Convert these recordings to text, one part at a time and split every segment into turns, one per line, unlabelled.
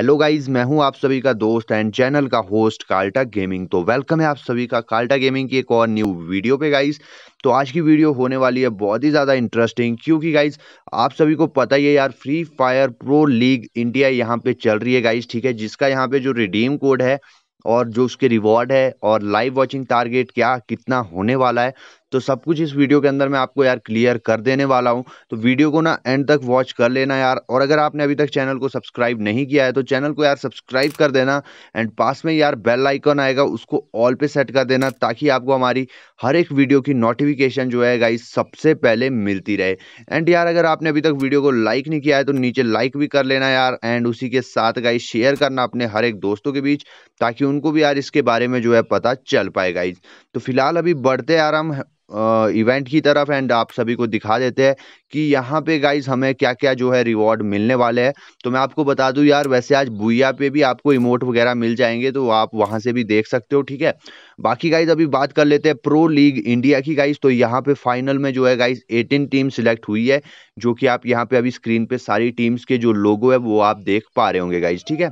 hello guys मैं हूं आप सभी का दोस्त एंड चैनल का होस्ट काल्टा गेमिंग तो वेलकम है आप सभी का काल्टा गेमिंग की एक और न्यू वीडियो पे गाइस तो आज की वीडियो होने वाली है बहुत ही ज़्यादा इंटरेस्टिंग क्योंकि गाइज आप सभी को पता ही है यार Free Fire Pro League India यहाँ पे चल रही है गाइज ठीक है जिसका यहाँ पे जो रिडीम कोड है और जो उसके रिवॉर्ड है और लाइव वॉचिंग टारगेट क्या कितना होने वाला है तो सब कुछ इस वीडियो के अंदर मैं आपको यार क्लियर कर देने वाला हूँ तो वीडियो को ना एंड तक वॉच कर लेना यार और अगर आपने अभी तक चैनल को सब्सक्राइब नहीं किया है तो चैनल को यार सब्सक्राइब कर देना एंड पास में यार बेल आइकन आएगा उसको ऑल पे सेट कर देना ताकि आपको हमारी हर एक वीडियो की नोटिफिकेशन जो है गाइस सबसे पहले मिलती रहे एंड यार अगर आपने अभी तक वीडियो को लाइक नहीं किया है तो नीचे लाइक भी कर लेना यार एंड उसी के साथ गाइस शेयर करना अपने हर एक दोस्तों के बीच ताकि उनको भी यार इसके बारे में जो है पता चल पाए गाइज तो फिलहाल अभी बढ़ते यार हम इवेंट की तरफ एंड आप सभी को दिखा देते हैं कि यहाँ पे गाइज हमें क्या क्या जो है रिवॉर्ड मिलने वाले हैं तो मैं आपको बता दूँ यार वैसे आज भूया पे भी आपको इमोट वगैरह मिल जाएंगे तो आप वहाँ से भी देख सकते हो ठीक है बाकी गाइज अभी बात कर लेते हैं प्रो लीग इंडिया की गाइज तो यहाँ पे फाइनल में जो है गाइज एटीन टीम सिलेक्ट हुई है जो कि आप यहाँ पे अभी स्क्रीन पे सारी टीम्स के जो लोगो है वो आप देख पा रहे होंगे गाइज ठीक है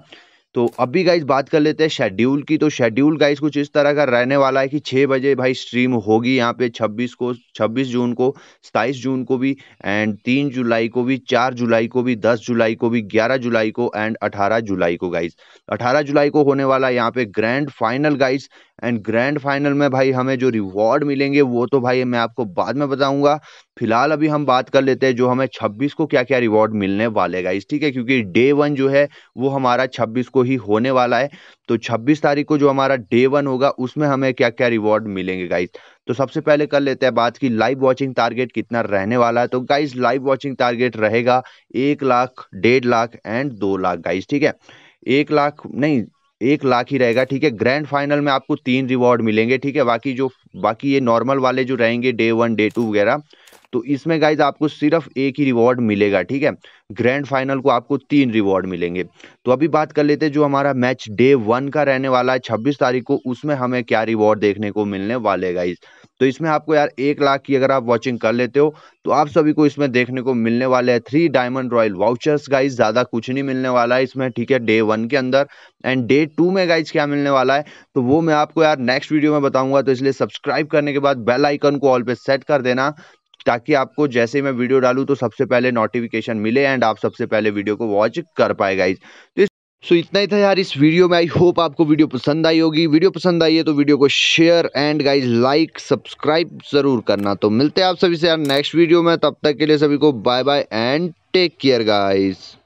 तो अभी गाइज बात कर लेते हैं शेड्यूल की तो शेड्यूल गाइज कुछ इस तरह का रहने वाला है कि छः बजे भाई स्ट्रीम होगी यहाँ पे 26 को 26 जून को 27 जून को भी एंड 3 जुलाई को भी 4 जुलाई को भी 10 जुलाई को भी 11 जुलाई को एंड 18 जुलाई को गाइज 18 जुलाई को होने वाला यहाँ पे grand final guys and grand final में भाई हमें जो रिवॉर्ड मिलेंगे वो तो भाई मैं आपको बाद में बताऊंगा फिलहाल अभी हम बात कर लेते हैं जो हमें 26 को क्या क्या रिवॉर्ड मिलने वाले गाइज ठीक है क्योंकि डे वन जो है वो हमारा 26 को को ही होने वाला है तो 26 तारीख को जो हमारा डे वन होगा उसमें हमें क्या क्या रिवॉर्ड मिलेंगे गाइस तो सबसे पहले कर लेते हैं बात की लाइव वॉचिंग टारगेट कितना रहने वाला है तो गाइस लाइव वॉचिंग टारगेट रहेगा एक लाख डेढ़ लाख एंड दो लाख गाइज ठीक है एक लाख नहीं एक लाख ही रहेगा ठीक है ग्रैंड फाइनल में आपको तीन रिवॉर्ड मिलेंगे ठीक है बाकी जो बाकी ये नॉर्मल वाले जो रहेंगे डे वन डे टू वगैरह तो इसमें गाइज आपको सिर्फ एक ही रिवॉर्ड मिलेगा ठीक है ग्रैंड फाइनल को आपको तीन रिवॉर्ड मिलेंगे तो अभी बात कर लेते हैं जो हमारा मैच डे वन का रहने वाला है छब्बीस तारीख को उसमें हमें क्या रिवॉर्ड देखने को मिलने वाले गाइज तो इसमें आपको यार एक लाख की अगर आप वॉचिंग कर लेते हो तो आप सभी को इसमें देखने को मिलने वाले हैं three diamond royal vouchers guys ज़्यादा कुछ नहीं मिलने वाला है इसमें ठीक है डे वन के अंदर एंड डे टू में गाइज क्या मिलने वाला है तो वो मैं आपको यार नेक्स्ट वीडियो में बताऊंगा तो इसलिए सब्सक्राइब करने के बाद बेल आइकन को ऑल पे सेट कर देना ताकि आपको जैसे मैं वीडियो डालूँ तो सबसे पहले नोटिफिकेशन मिले एंड आप सबसे पहले वीडियो को वॉच कर पाए गाइज तो इस सो so, इतना ही था यार इस वीडियो में आई होप आपको वीडियो पसंद आई होगी वीडियो पसंद आई है तो वीडियो को share and guys like subscribe ज़रूर करना तो मिलते हैं आप सभी से यार नेक्स्ट वीडियो में तब तक के लिए सभी को bye bye and take care guys